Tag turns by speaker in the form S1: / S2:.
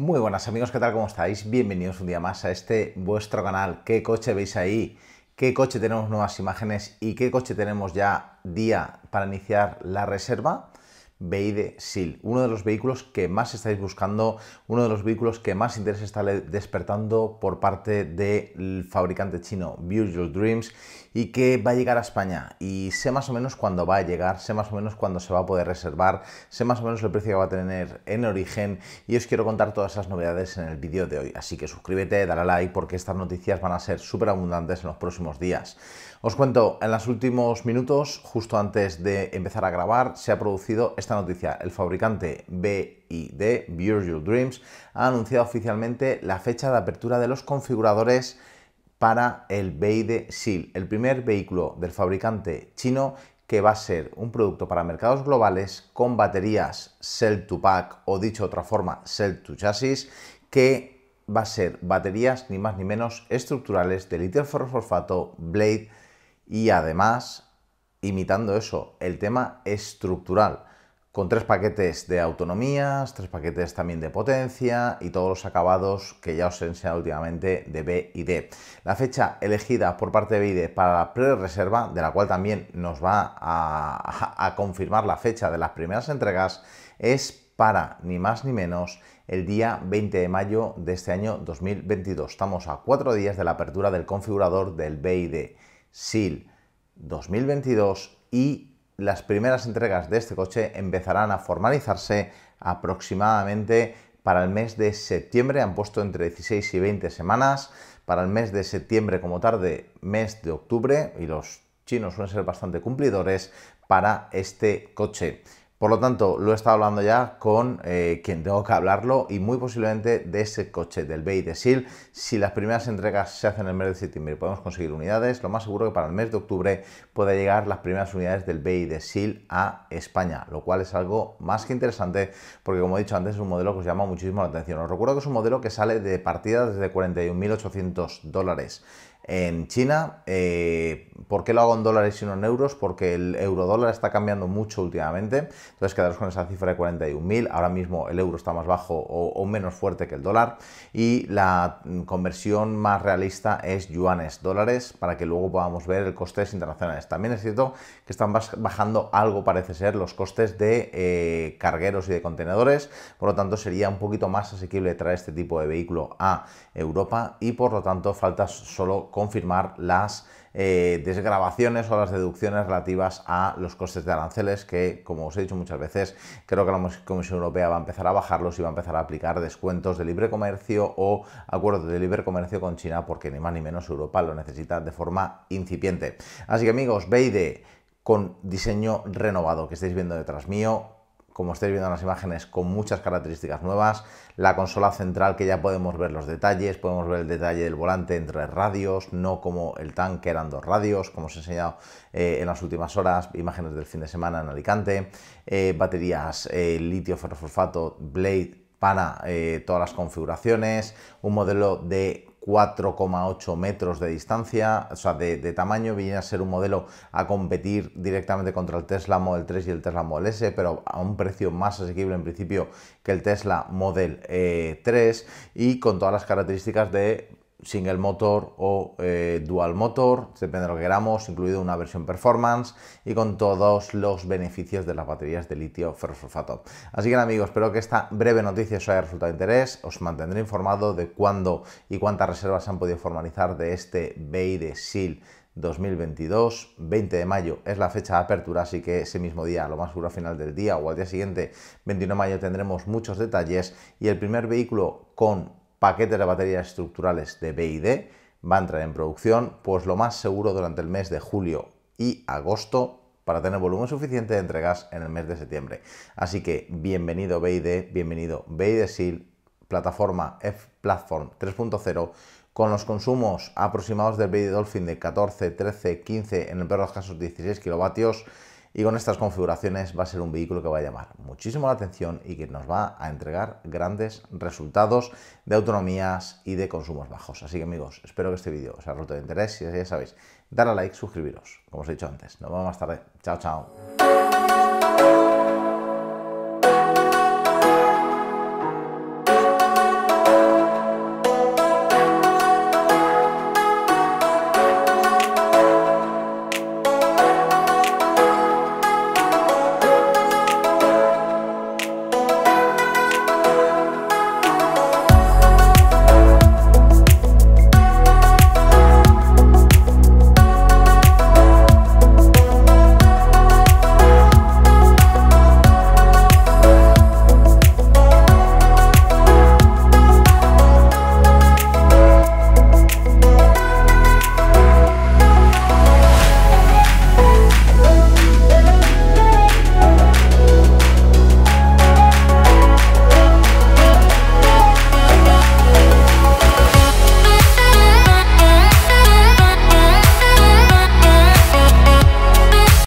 S1: Muy buenas amigos, ¿qué tal? ¿Cómo estáis? Bienvenidos un día más a este vuestro canal. ¿Qué coche veis ahí? ¿Qué coche tenemos nuevas imágenes? ¿Y qué coche tenemos ya día para iniciar la reserva? Beide SIL, uno de los vehículos que más estáis buscando, uno de los vehículos que más interés está despertando por parte del fabricante chino Virtual Dreams y que va a llegar a España. Y sé más o menos cuándo va a llegar, sé más o menos cuándo se va a poder reservar, sé más o menos el precio que va a tener en origen y os quiero contar todas esas novedades en el vídeo de hoy. Así que suscríbete, dale a like porque estas noticias van a ser súper abundantes en los próximos días. Os cuento, en los últimos minutos, justo antes de empezar a grabar, se ha producido esta noticia, el fabricante BID, Virtual Dreams, ha anunciado oficialmente la fecha de apertura de los configuradores para el BID SEAL, el primer vehículo del fabricante chino que va a ser un producto para mercados globales con baterías cell to pack o dicho de otra forma cell to chassis que va a ser baterías ni más ni menos estructurales de litio fosfato blade y además imitando eso el tema estructural con tres paquetes de autonomías, tres paquetes también de potencia y todos los acabados que ya os he enseñado últimamente de B y D. La fecha elegida por parte de BID para la pre-reserva, de la cual también nos va a, confirmar la fecha de las primeras entregas, es para ni más ni menos el día 20 de mayo de este año 2022. Estamos a cuatro días de la apertura del configurador del BID SIL 2022 y las primeras entregas de este coche empezarán a formalizarse aproximadamente para el mes de septiembre, han puesto entre 16 y 20 semanas, para el mes de septiembre como tarde, mes de octubre, y los chinos suelen ser bastante cumplidores para este coche. Por lo tanto, lo he estado hablando ya con eh, quien tengo que hablarlo y muy posiblemente de ese coche del Bay de SIL, si las primeras entregas se hacen en el mes de septiembre y podemos conseguir unidades, lo más seguro es que para el mes de octubre pueda llegar las primeras unidades del Bay de SIL a España, lo cual es algo más que interesante porque como he dicho antes es un modelo que os llama muchísimo la atención. Os recuerdo que es un modelo que sale de partida desde 41.800 dólares en China. Eh, ¿Por qué lo hago en dólares y no en euros? Porque el euro dólar está cambiando mucho últimamente. Entonces quedaros con esa cifra de 41.000. Ahora mismo el euro está más bajo o, menos fuerte que el dólar. Y la mm, conversión más realista es yuanes, dólares, para que luego podamos ver el costes internacionales. También es cierto que están bajando algo, parece ser, los costes de eh, cargueros y de contenedores. Por lo tanto, sería un poquito más asequible traer este tipo de vehículo a Europa y por lo tanto falta solo confirmar las eh, desgrabaciones o las deducciones relativas a los costes de aranceles, que como os he dicho muchas veces, creo que la Comisión Europea va a empezar a bajarlos y va a empezar a aplicar descuentos de libre comercio o acuerdos de libre comercio con China, porque ni más ni menos Europa lo necesita de forma incipiente. Así que amigos, Beide con diseño renovado que estáis viendo detrás mío, como estáis viendo en las imágenes, con muchas características nuevas. La consola central que ya podemos ver los detalles, podemos ver el detalle del volante entre radios, no como el tanque eran dos radios, como os he enseñado eh, en las últimas horas, imágenes del fin de semana en Alicante, eh, baterías eh, litio, ferrofosfato, blade pana, todas las configuraciones, un modelo de 4,8 metros de distancia, o sea, de, tamaño, viene a ser un modelo a competir directamente contra el Tesla Model 3 y el Tesla Model S, pero a un precio más asequible en principio que el Tesla Model 3 eh, y con todas las características de single motor o eh, dual motor, depende de lo que queramos, incluido una versión performance y con todos los beneficios de las baterías de litio ferrosulfato. Así que amigos, espero que esta breve noticia os haya resultado de interés, os mantendré informado de cuándo y cuántas reservas se han podido formalizar de este BI de SIL 2022, 20 de mayo es la fecha de apertura, así que ese mismo día, lo más seguro a final del día o al día siguiente, 21 de mayo, tendremos muchos detalles y el primer vehículo con paquetes de baterías estructurales de BID, va a entrar en producción, pues lo más seguro durante el mes de julio y agosto para tener volumen suficiente de entregas en el mes de septiembre. Así que bienvenido BID, bienvenido BID Seal, plataforma F Platform 3.0, con los consumos aproximados del BID Dolphin de 14, 13, 15, en el peor de los casos 16 kilovatios y con estas configuraciones va a ser un vehículo que va a llamar muchísimo la atención y que nos va a entregar grandes resultados de autonomías y de consumos bajos. Así que amigos, espero que este vídeo os haya roto de interés. Si ya sabéis, dar a like, suscribiros. Como os he dicho antes, nos vemos más tarde. Chao, chao.